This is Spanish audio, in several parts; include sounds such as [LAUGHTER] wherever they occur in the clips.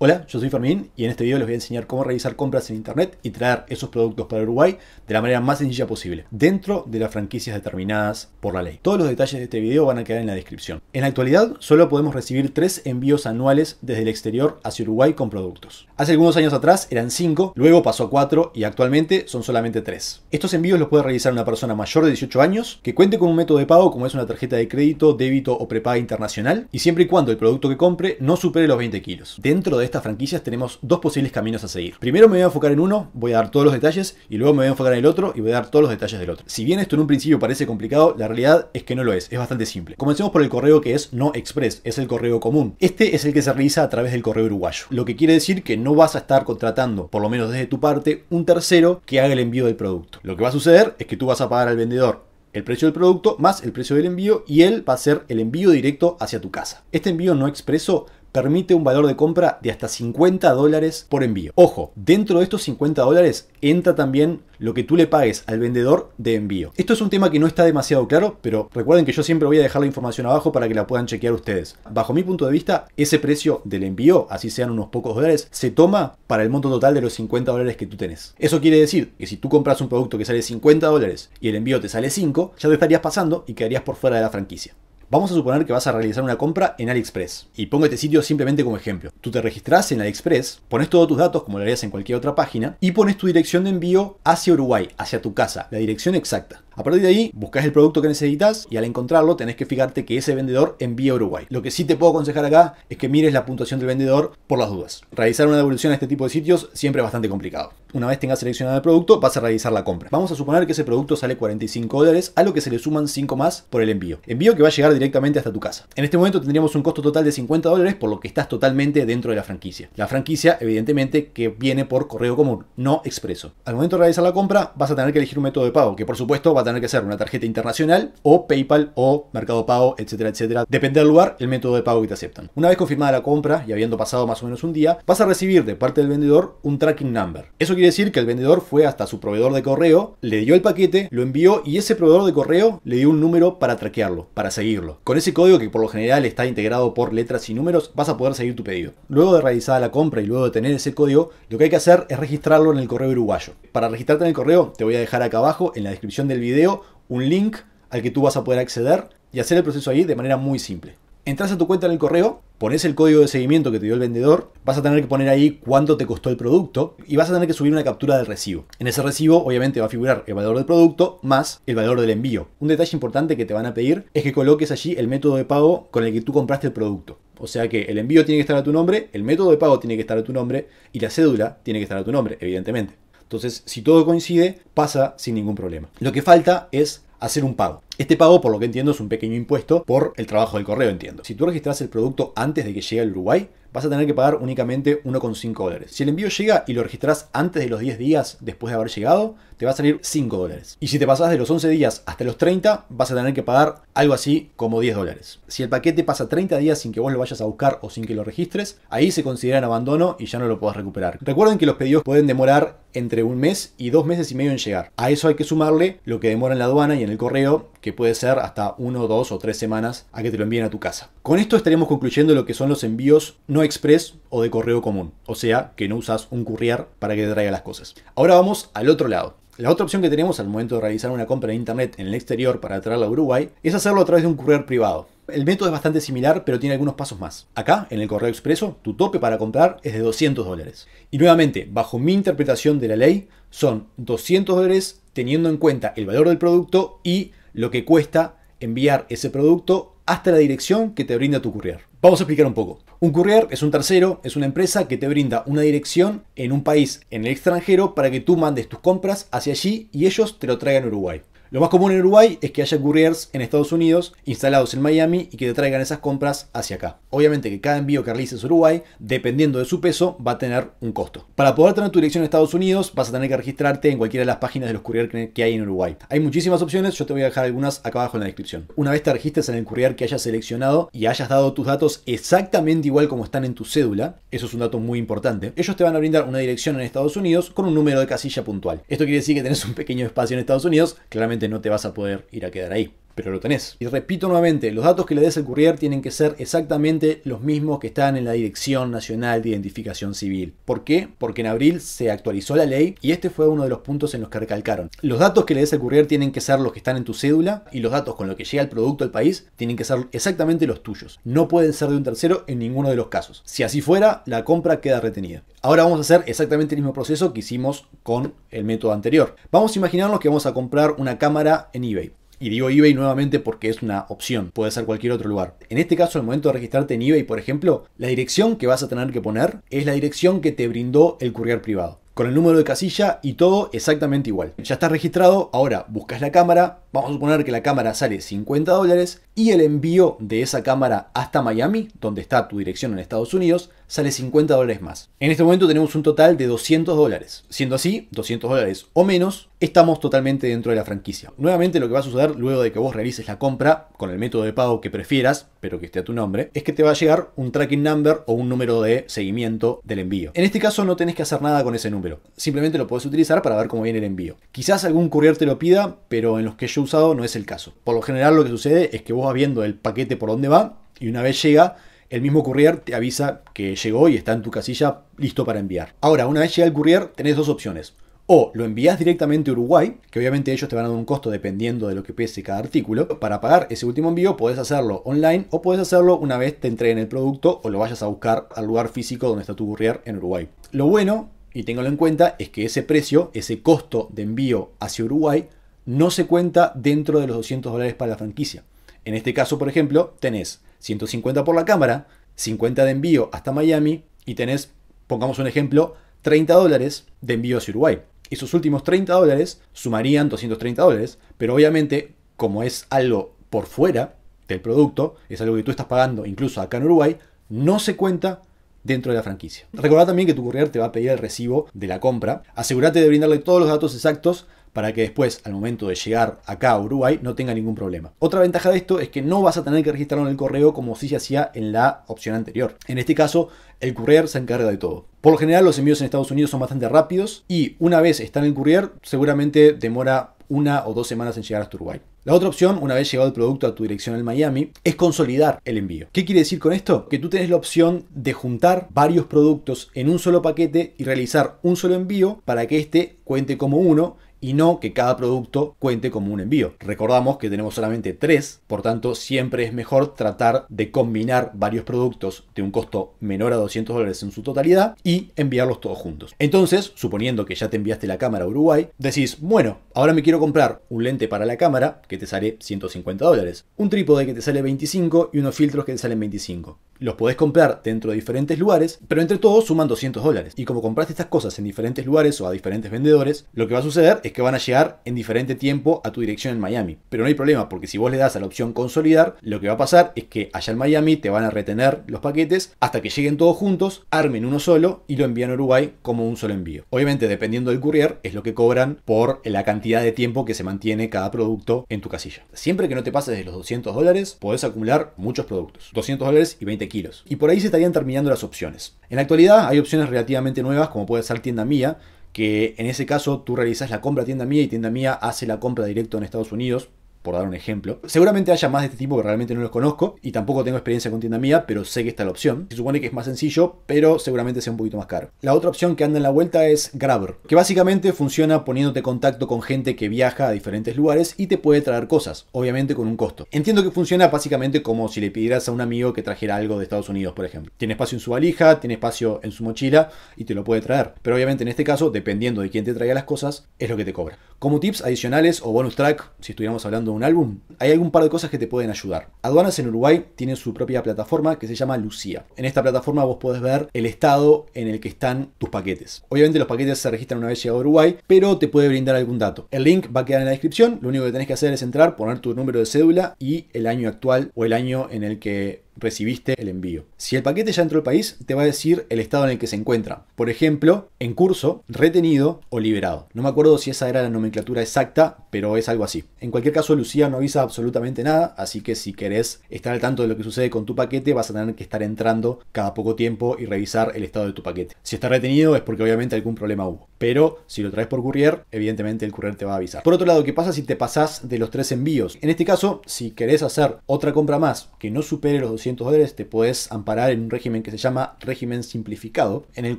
Hola, yo soy Fermín y en este video les voy a enseñar cómo realizar compras en internet y traer esos productos para Uruguay de la manera más sencilla posible, dentro de las franquicias determinadas por la ley. Todos los detalles de este video van a quedar en la descripción. En la actualidad, solo podemos recibir tres envíos anuales desde el exterior hacia Uruguay con productos. Hace algunos años atrás eran cinco, luego pasó a cuatro y actualmente son solamente tres. Estos envíos los puede realizar una persona mayor de 18 años que cuente con un método de pago como es una tarjeta de crédito, débito o prepaga internacional y siempre y cuando el producto que compre no supere los 20 kilos. Dentro de estas franquicias tenemos dos posibles caminos a seguir. Primero me voy a enfocar en uno, voy a dar todos los detalles, y luego me voy a enfocar en el otro y voy a dar todos los detalles del otro. Si bien esto en un principio parece complicado, la realidad es que no lo es, es bastante simple. Comencemos por el correo que es no express, es el correo común. Este es el que se realiza a través del correo uruguayo, lo que quiere decir que no vas a estar contratando, por lo menos desde tu parte, un tercero que haga el envío del producto. Lo que va a suceder es que tú vas a pagar al vendedor el precio del producto más el precio del envío y él va a hacer el envío directo hacia tu casa. Este envío no expreso permite un valor de compra de hasta 50 dólares por envío. Ojo, dentro de estos 50 dólares entra también lo que tú le pagues al vendedor de envío. Esto es un tema que no está demasiado claro, pero recuerden que yo siempre voy a dejar la información abajo para que la puedan chequear ustedes. Bajo mi punto de vista, ese precio del envío, así sean unos pocos dólares, se toma para el monto total de los 50 dólares que tú tenés. Eso quiere decir que si tú compras un producto que sale 50 dólares y el envío te sale 5, ya te estarías pasando y quedarías por fuera de la franquicia. Vamos a suponer que vas a realizar una compra en AliExpress. Y pongo este sitio simplemente como ejemplo. Tú te registras en AliExpress, pones todos tus datos como lo harías en cualquier otra página y pones tu dirección de envío hacia Uruguay, hacia tu casa, la dirección exacta. A partir de ahí, buscas el producto que necesitas y al encontrarlo tenés que fijarte que ese vendedor envía a Uruguay. Lo que sí te puedo aconsejar acá es que mires la puntuación del vendedor por las dudas. Realizar una devolución a este tipo de sitios siempre es bastante complicado una vez tengas seleccionado el producto, vas a realizar la compra. Vamos a suponer que ese producto sale 45 dólares, a lo que se le suman 5 más por el envío. Envío que va a llegar directamente hasta tu casa. En este momento tendríamos un costo total de 50 dólares, por lo que estás totalmente dentro de la franquicia. La franquicia, evidentemente, que viene por correo común, no expreso. Al momento de realizar la compra, vas a tener que elegir un método de pago, que por supuesto va a tener que ser una tarjeta internacional o PayPal o Mercado Pago, etcétera, etcétera. Depende del lugar, el método de pago que te aceptan. Una vez confirmada la compra y habiendo pasado más o menos un día, vas a recibir de parte del vendedor un tracking number. Eso quiere decir que el vendedor fue hasta su proveedor de correo, le dio el paquete, lo envió y ese proveedor de correo le dio un número para traquearlo, para seguirlo. Con ese código que por lo general está integrado por letras y números, vas a poder seguir tu pedido. Luego de realizar la compra y luego de tener ese código, lo que hay que hacer es registrarlo en el correo uruguayo. Para registrarte en el correo, te voy a dejar acá abajo en la descripción del video un link al que tú vas a poder acceder y hacer el proceso ahí de manera muy simple. Entras a tu cuenta en el correo, pones el código de seguimiento que te dio el vendedor, vas a tener que poner ahí cuánto te costó el producto y vas a tener que subir una captura del recibo. En ese recibo obviamente va a figurar el valor del producto más el valor del envío. Un detalle importante que te van a pedir es que coloques allí el método de pago con el que tú compraste el producto. O sea que el envío tiene que estar a tu nombre, el método de pago tiene que estar a tu nombre y la cédula tiene que estar a tu nombre, evidentemente. Entonces, si todo coincide, pasa sin ningún problema. Lo que falta es hacer un pago. Este pago, por lo que entiendo, es un pequeño impuesto por el trabajo del correo, entiendo. Si tú registras el producto antes de que llegue al Uruguay, vas a tener que pagar únicamente 1,5 dólares. Si el envío llega y lo registras antes de los 10 días después de haber llegado, te va a salir 5 dólares. Y si te pasas de los 11 días hasta los 30, vas a tener que pagar algo así como 10 dólares. Si el paquete pasa 30 días sin que vos lo vayas a buscar o sin que lo registres, ahí se considera en abandono y ya no lo podés recuperar. Recuerden que los pedidos pueden demorar entre un mes y dos meses y medio en llegar. A eso hay que sumarle lo que demora en la aduana y en el correo, que puede ser hasta 1, 2 o 3 semanas a que te lo envíen a tu casa. Con esto estaremos concluyendo lo que son los envíos no express o de correo común. O sea, que no usas un courier para que te traiga las cosas. Ahora vamos al otro lado. La otra opción que tenemos al momento de realizar una compra en internet en el exterior para traerla a Uruguay es hacerlo a través de un courier privado. El método es bastante similar, pero tiene algunos pasos más. Acá, en el correo expreso, tu tope para comprar es de 200 dólares. Y nuevamente, bajo mi interpretación de la ley, son 200 dólares teniendo en cuenta el valor del producto y lo que cuesta enviar ese producto hasta la dirección que te brinda tu courier. Vamos a explicar un poco. Un courier es un tercero, es una empresa que te brinda una dirección en un país en el extranjero para que tú mandes tus compras hacia allí y ellos te lo traigan a Uruguay. Lo más común en Uruguay es que haya couriers en Estados Unidos instalados en Miami y que te traigan esas compras hacia acá. Obviamente que cada envío que realices a Uruguay, dependiendo de su peso, va a tener un costo. Para poder tener tu dirección en Estados Unidos, vas a tener que registrarte en cualquiera de las páginas de los couriers que hay en Uruguay. Hay muchísimas opciones, yo te voy a dejar algunas acá abajo en la descripción. Una vez te registres en el courier que hayas seleccionado y hayas dado tus datos exactamente igual como están en tu cédula, eso es un dato muy importante, ellos te van a brindar una dirección en Estados Unidos con un número de casilla puntual. Esto quiere decir que tenés un pequeño espacio en Estados Unidos, claramente no te vas a poder ir a quedar ahí pero lo tenés. Y repito nuevamente, los datos que le des al courier tienen que ser exactamente los mismos que están en la Dirección Nacional de Identificación Civil. ¿Por qué? Porque en abril se actualizó la ley y este fue uno de los puntos en los que recalcaron. Los datos que le des al courier tienen que ser los que están en tu cédula y los datos con los que llega el producto al país tienen que ser exactamente los tuyos. No pueden ser de un tercero en ninguno de los casos. Si así fuera, la compra queda retenida. Ahora vamos a hacer exactamente el mismo proceso que hicimos con el método anterior. Vamos a imaginarnos que vamos a comprar una cámara en eBay. Y digo eBay nuevamente porque es una opción, puede ser cualquier otro lugar. En este caso, al momento de registrarte en eBay, por ejemplo, la dirección que vas a tener que poner es la dirección que te brindó el courier privado con el número de casilla y todo exactamente igual. Ya está registrado, ahora buscas la cámara, vamos a suponer que la cámara sale 50 dólares y el envío de esa cámara hasta Miami, donde está tu dirección en Estados Unidos, sale 50 dólares más. En este momento tenemos un total de 200 dólares. Siendo así, 200 dólares o menos, estamos totalmente dentro de la franquicia. Nuevamente lo que va a suceder luego de que vos realices la compra, con el método de pago que prefieras, pero que esté a tu nombre, es que te va a llegar un tracking number o un número de seguimiento del envío. En este caso no tenés que hacer nada con ese número, simplemente lo podés utilizar para ver cómo viene el envío. Quizás algún courier te lo pida, pero en los que yo he usado no es el caso. Por lo general lo que sucede es que vos vas viendo el paquete por dónde va y una vez llega el mismo courier te avisa que llegó y está en tu casilla listo para enviar. Ahora, una vez llega el courier, tenés dos opciones. O lo envías directamente a Uruguay, que obviamente ellos te van a dar un costo dependiendo de lo que pese cada artículo. Para pagar ese último envío podés hacerlo online o podés hacerlo una vez te entreguen el producto o lo vayas a buscar al lugar físico donde está tu courier en Uruguay. Lo bueno, y téngalo en cuenta, es que ese precio, ese costo de envío hacia Uruguay, no se cuenta dentro de los 200 dólares para la franquicia. En este caso, por ejemplo, tenés 150 por la cámara, 50 de envío hasta Miami y tenés, pongamos un ejemplo, 30 dólares de envío hacia Uruguay. Y Esos últimos 30 dólares sumarían 230 dólares, pero obviamente como es algo por fuera del producto, es algo que tú estás pagando incluso acá en Uruguay, no se cuenta dentro de la franquicia. Recordad también que tu courier te va a pedir el recibo de la compra. Asegúrate de brindarle todos los datos exactos para que después, al momento de llegar acá a Uruguay, no tenga ningún problema. Otra ventaja de esto es que no vas a tener que registrarlo en el correo como si se hacía en la opción anterior. En este caso, el courier se encarga de todo. Por lo general, los envíos en Estados Unidos son bastante rápidos y una vez está en el courier, seguramente demora una o dos semanas en llegar hasta Uruguay. La otra opción, una vez llegado el producto a tu dirección en Miami, es consolidar el envío. ¿Qué quiere decir con esto? Que tú tienes la opción de juntar varios productos en un solo paquete y realizar un solo envío para que este cuente como uno y no que cada producto cuente como un envío. Recordamos que tenemos solamente tres, por tanto siempre es mejor tratar de combinar varios productos de un costo menor a 200 dólares en su totalidad y enviarlos todos juntos. Entonces, suponiendo que ya te enviaste la cámara a Uruguay, decís, bueno, ahora me quiero comprar un lente para la cámara que te sale 150 dólares, un trípode que te sale 25 y unos filtros que te salen 25. Los podés comprar dentro de diferentes lugares, pero entre todos suman 200 dólares. Y como compraste estas cosas en diferentes lugares o a diferentes vendedores, lo que va a suceder es que van a llegar en diferente tiempo a tu dirección en Miami. Pero no hay problema, porque si vos le das a la opción consolidar, lo que va a pasar es que allá en Miami te van a retener los paquetes hasta que lleguen todos juntos, armen uno solo y lo envían a Uruguay como un solo envío. Obviamente, dependiendo del courier, es lo que cobran por la cantidad de tiempo que se mantiene cada producto en tu casilla. Siempre que no te pases de los 200 dólares, podés acumular muchos productos. 200 dólares y 20 kilos. Y por ahí se estarían terminando las opciones. En la actualidad hay opciones relativamente nuevas, como puede ser tienda mía, que en ese caso tú realizas la compra tienda mía y tienda mía hace la compra directo en Estados Unidos por dar un ejemplo. Seguramente haya más de este tipo que realmente no los conozco y tampoco tengo experiencia con tienda mía, pero sé que está la opción. Se supone que es más sencillo, pero seguramente sea un poquito más caro. La otra opción que anda en la vuelta es Grabber, que básicamente funciona poniéndote contacto con gente que viaja a diferentes lugares y te puede traer cosas, obviamente con un costo. Entiendo que funciona básicamente como si le pidieras a un amigo que trajera algo de Estados Unidos, por ejemplo. Tiene espacio en su valija, tiene espacio en su mochila y te lo puede traer. Pero obviamente en este caso, dependiendo de quién te traiga las cosas, es lo que te cobra. Como tips adicionales o bonus track, si estuviéramos hablando un álbum, hay algún par de cosas que te pueden ayudar. Aduanas en Uruguay tiene su propia plataforma que se llama Lucía. En esta plataforma vos podés ver el estado en el que están tus paquetes. Obviamente los paquetes se registran una vez llegado a Uruguay, pero te puede brindar algún dato. El link va a quedar en la descripción, lo único que tenés que hacer es entrar, poner tu número de cédula y el año actual o el año en el que recibiste el envío. Si el paquete ya entró al país, te va a decir el estado en el que se encuentra. Por ejemplo, en curso, retenido o liberado. No me acuerdo si esa era la nomenclatura exacta, pero es algo así. En cualquier caso, Lucía no avisa absolutamente nada, así que si querés estar al tanto de lo que sucede con tu paquete, vas a tener que estar entrando cada poco tiempo y revisar el estado de tu paquete. Si está retenido es porque obviamente algún problema hubo. Pero si lo traes por courier, evidentemente el courier te va a avisar. Por otro lado, ¿qué pasa si te pasás de los tres envíos? En este caso, si querés hacer otra compra más que no supere los 200 dólares te puedes amparar en un régimen que se llama régimen simplificado, en el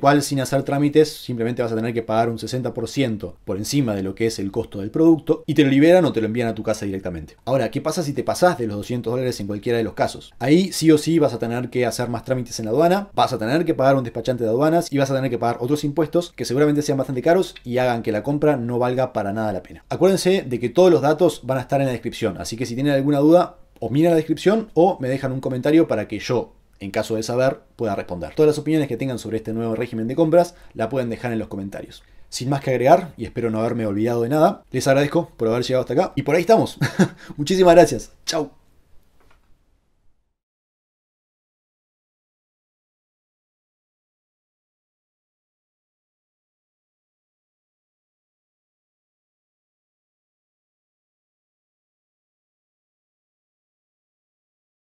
cual sin hacer trámites simplemente vas a tener que pagar un 60% por encima de lo que es el costo del producto y te lo liberan o te lo envían a tu casa directamente. Ahora, ¿qué pasa si te pasás de los 200 dólares en cualquiera de los casos? Ahí sí o sí vas a tener que hacer más trámites en la aduana, vas a tener que pagar un despachante de aduanas y vas a tener que pagar otros impuestos que seguramente sean bastante caros y hagan que la compra no valga para nada la pena. Acuérdense de que todos los datos van a estar en la descripción, así que si tienen alguna duda, o miren la descripción o me dejan un comentario para que yo, en caso de saber, pueda responder. Todas las opiniones que tengan sobre este nuevo régimen de compras la pueden dejar en los comentarios. Sin más que agregar, y espero no haberme olvidado de nada, les agradezco por haber llegado hasta acá. Y por ahí estamos. [LAUGHS] Muchísimas gracias. Chao.